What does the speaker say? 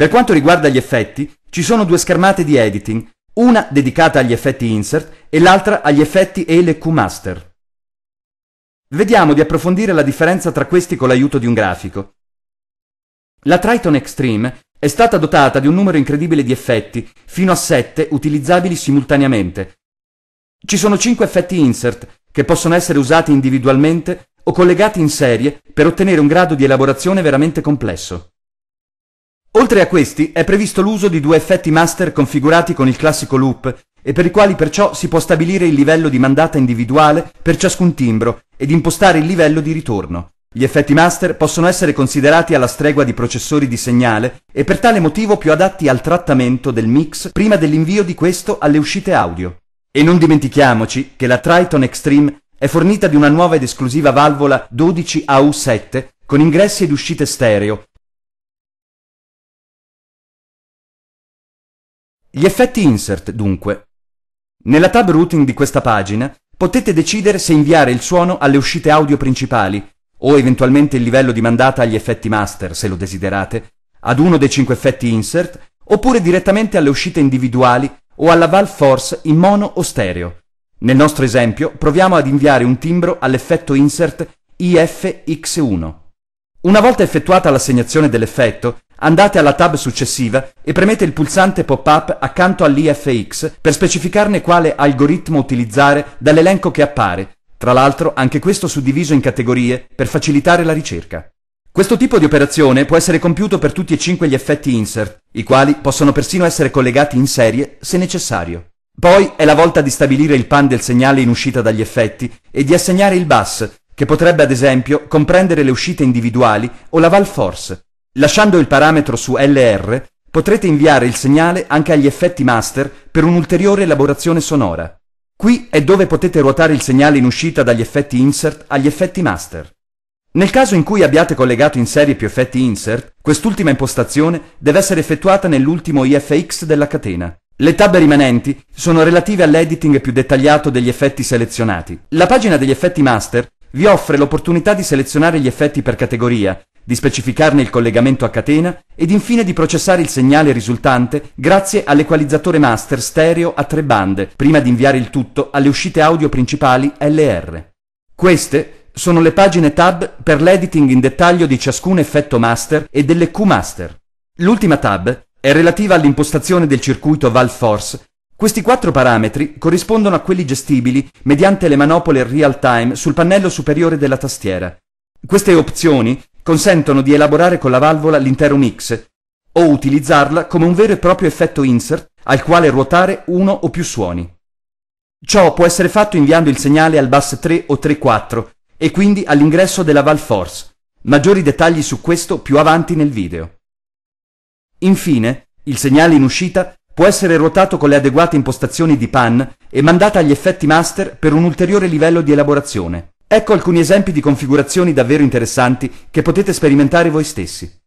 Per quanto riguarda gli effetti, ci sono due schermate di editing, una dedicata agli effetti insert e l'altra agli effetti ELQ master. Vediamo di approfondire la differenza tra questi con l'aiuto di un grafico. La Triton Extreme è stata dotata di un numero incredibile di effetti, fino a 7 utilizzabili simultaneamente. Ci sono 5 effetti insert che possono essere usati individualmente o collegati in serie per ottenere un grado di elaborazione veramente complesso. Oltre a questi è previsto l'uso di due effetti master configurati con il classico loop e per i quali perciò si può stabilire il livello di mandata individuale per ciascun timbro ed impostare il livello di ritorno. Gli effetti master possono essere considerati alla stregua di processori di segnale e per tale motivo più adatti al trattamento del mix prima dell'invio di questo alle uscite audio. E non dimentichiamoci che la Triton Extreme è fornita di una nuova ed esclusiva valvola 12AU7 con ingressi ed uscite stereo Gli effetti insert, dunque. Nella tab routing di questa pagina potete decidere se inviare il suono alle uscite audio principali o eventualmente il livello di mandata agli effetti master, se lo desiderate, ad uno dei cinque effetti insert, oppure direttamente alle uscite individuali o alla valve force in mono o stereo. Nel nostro esempio proviamo ad inviare un timbro all'effetto insert IFX1. Una volta effettuata l'assegnazione dell'effetto, andate alla tab successiva e premete il pulsante pop-up accanto all'IFX per specificarne quale algoritmo utilizzare dall'elenco che appare, tra l'altro anche questo suddiviso in categorie per facilitare la ricerca. Questo tipo di operazione può essere compiuto per tutti e cinque gli effetti insert, i quali possono persino essere collegati in serie se necessario. Poi è la volta di stabilire il pan del segnale in uscita dagli effetti e di assegnare il bus, che potrebbe ad esempio comprendere le uscite individuali o la force. Lasciando il parametro su LR, potrete inviare il segnale anche agli effetti master per un'ulteriore elaborazione sonora. Qui è dove potete ruotare il segnale in uscita dagli effetti insert agli effetti master. Nel caso in cui abbiate collegato in serie più effetti insert, quest'ultima impostazione deve essere effettuata nell'ultimo IFX della catena. Le tab rimanenti sono relative all'editing più dettagliato degli effetti selezionati. La pagina degli effetti master vi offre l'opportunità di selezionare gli effetti per categoria di specificarne il collegamento a catena ed infine di processare il segnale risultante grazie all'equalizzatore master stereo a tre bande, prima di inviare il tutto alle uscite audio principali LR. Queste sono le pagine tab per l'editing in dettaglio di ciascun effetto master e delle Q-master. L'ultima tab è relativa all'impostazione del circuito Valve Force. Questi quattro parametri corrispondono a quelli gestibili mediante le manopole real-time sul pannello superiore della tastiera. Queste opzioni consentono di elaborare con la valvola l'intero mix o utilizzarla come un vero e proprio effetto insert al quale ruotare uno o più suoni. Ciò può essere fatto inviando il segnale al bus 3 o 3-4 e quindi all'ingresso della Force. Maggiori dettagli su questo più avanti nel video. Infine, il segnale in uscita può essere ruotato con le adeguate impostazioni di pan e mandata agli effetti master per un ulteriore livello di elaborazione. Ecco alcuni esempi di configurazioni davvero interessanti che potete sperimentare voi stessi.